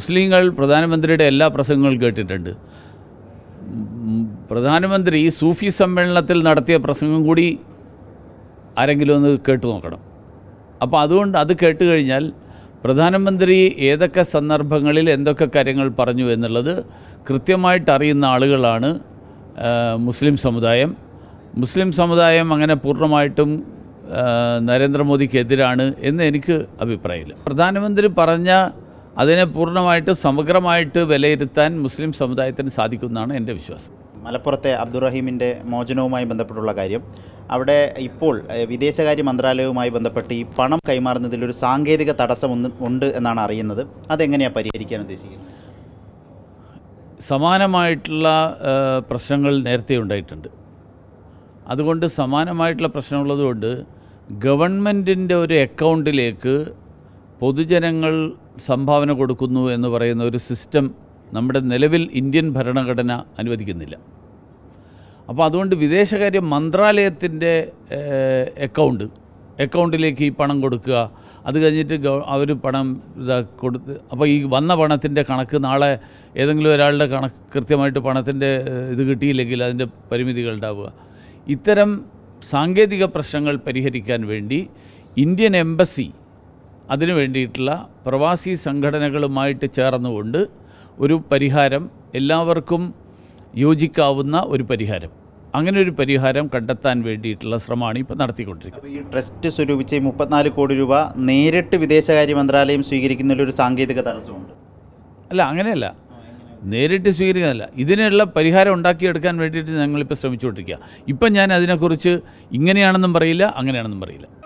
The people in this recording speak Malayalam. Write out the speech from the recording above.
മുസ്ലിങ്ങൾ പ്രധാനമന്ത്രിയുടെ എല്ലാ പ്രസംഗങ്ങളും കേട്ടിട്ടുണ്ട് പ്രധാനമന്ത്രി സൂഫി സമ്മേളനത്തിൽ നടത്തിയ പ്രസംഗം കൂടി ആരെങ്കിലും ഒന്ന് കേട്ടു നോക്കണം അപ്പോൾ അതുകൊണ്ട് അത് കേട്ട് കഴിഞ്ഞാൽ പ്രധാനമന്ത്രി ഏതൊക്കെ സന്ദർഭങ്ങളിൽ എന്തൊക്കെ കാര്യങ്ങൾ പറഞ്ഞു എന്നുള്ളത് കൃത്യമായിട്ട് അറിയുന്ന ആളുകളാണ് മുസ്ലിം സമുദായം മുസ്ലിം സമുദായം അങ്ങനെ പൂർണ്ണമായിട്ടും നരേന്ദ്രമോദിക്കെതിരാണ് എന്ന് എനിക്ക് അഭിപ്രായമില്ല പ്രധാനമന്ത്രി പറഞ്ഞ അതിനെ പൂർണ്ണമായിട്ട് സമഗ്രമായിട്ട് വിലയിരുത്താൻ മുസ്ലിം സമുദായത്തിന് സാധിക്കുമെന്നാണ് എൻ്റെ വിശ്വാസം മലപ്പുറത്തെ അബ്ദുറഹീമിൻ്റെ മോചനവുമായി ബന്ധപ്പെട്ടുള്ള കാര്യം അവിടെ ഇപ്പോൾ വിദേശകാര്യ മന്ത്രാലയവുമായി ബന്ധപ്പെട്ട് ഈ പണം കൈമാറുന്നതിൽ ഒരു സാങ്കേതിക തടസ്സം ഉണ്ട് എന്നാണ് അറിയുന്നത് അതെങ്ങനെയാണ് പരിഹരിക്കാൻ ഉദ്ദേശിക്കുന്നത് സമാനമായിട്ടുള്ള പ്രശ്നങ്ങൾ നേരത്തെ ഉണ്ടായിട്ടുണ്ട് അതുകൊണ്ട് സമാനമായിട്ടുള്ള പ്രശ്നമുള്ളതുകൊണ്ട് ഗവൺമെൻറ്റിൻ്റെ ഒരു അക്കൗണ്ടിലേക്ക് പൊതുജനങ്ങൾ സംഭാവന കൊടുക്കുന്നു എന്ന് പറയുന്ന ഒരു സിസ്റ്റം നമ്മുടെ നിലവിൽ ഇന്ത്യൻ ഭരണഘടന അനുവദിക്കുന്നില്ല അപ്പോൾ അതുകൊണ്ട് വിദേശകാര്യ മന്ത്രാലയത്തിൻ്റെ അക്കൗണ്ട് അക്കൗണ്ടിലേക്ക് ഈ പണം കൊടുക്കുക അത് കഴിഞ്ഞിട്ട് അവർ പണം ഇതാ കൊടുത്ത് അപ്പോൾ ഈ വന്ന പണത്തിൻ്റെ കണക്ക് നാളെ ഏതെങ്കിലും ഒരാളുടെ കണക്ക് കൃത്യമായിട്ട് പണത്തിൻ്റെ ഇത് കിട്ടിയില്ലെങ്കിൽ അതിൻ്റെ പരിമിതികൾ ഉണ്ടാവുക ഇത്തരം സാങ്കേതിക പ്രശ്നങ്ങൾ പരിഹരിക്കാൻ വേണ്ടി ഇന്ത്യൻ എംബസി അതിനു വേണ്ടിയിട്ടുള്ള പ്രവാസി സംഘടനകളുമായിട്ട് ചേർന്നുകൊണ്ട് ഒരു പരിഹാരം എല്ലാവർക്കും യോജിക്കാവുന്ന ഒരു പരിഹാരം അങ്ങനെ ഒരു പരിഹാരം കണ്ടെത്താൻ വേണ്ടിയിട്ടുള്ള ശ്രമമാണ് ഇപ്പോൾ നടത്തിക്കൊണ്ടിരിക്കുന്നത് ഈ ട്രസ്റ്റ് സ്വരൂപിച്ച് മുപ്പത്തിനാല് കോടി രൂപ നേരിട്ട് വിദേശകാര്യ മന്ത്രാലയം സ്വീകരിക്കുന്നതിലൊരു സാങ്കേതിക തടസ്സമുണ്ട് അല്ല അങ്ങനെയല്ല നേരിട്ട് സ്വീകരിക്കുന്നതല്ല ഇതിനുള്ള പരിഹാരം ഉണ്ടാക്കിയെടുക്കാൻ വേണ്ടിയിട്ട് ഞങ്ങളിപ്പോൾ ശ്രമിച്ചുകൊണ്ടിരിക്കുക ഇപ്പം ഞാൻ അതിനെക്കുറിച്ച് ഇങ്ങനെയാണെന്നും പറയില്ല അങ്ങനെയാണെന്നും പറയില്ല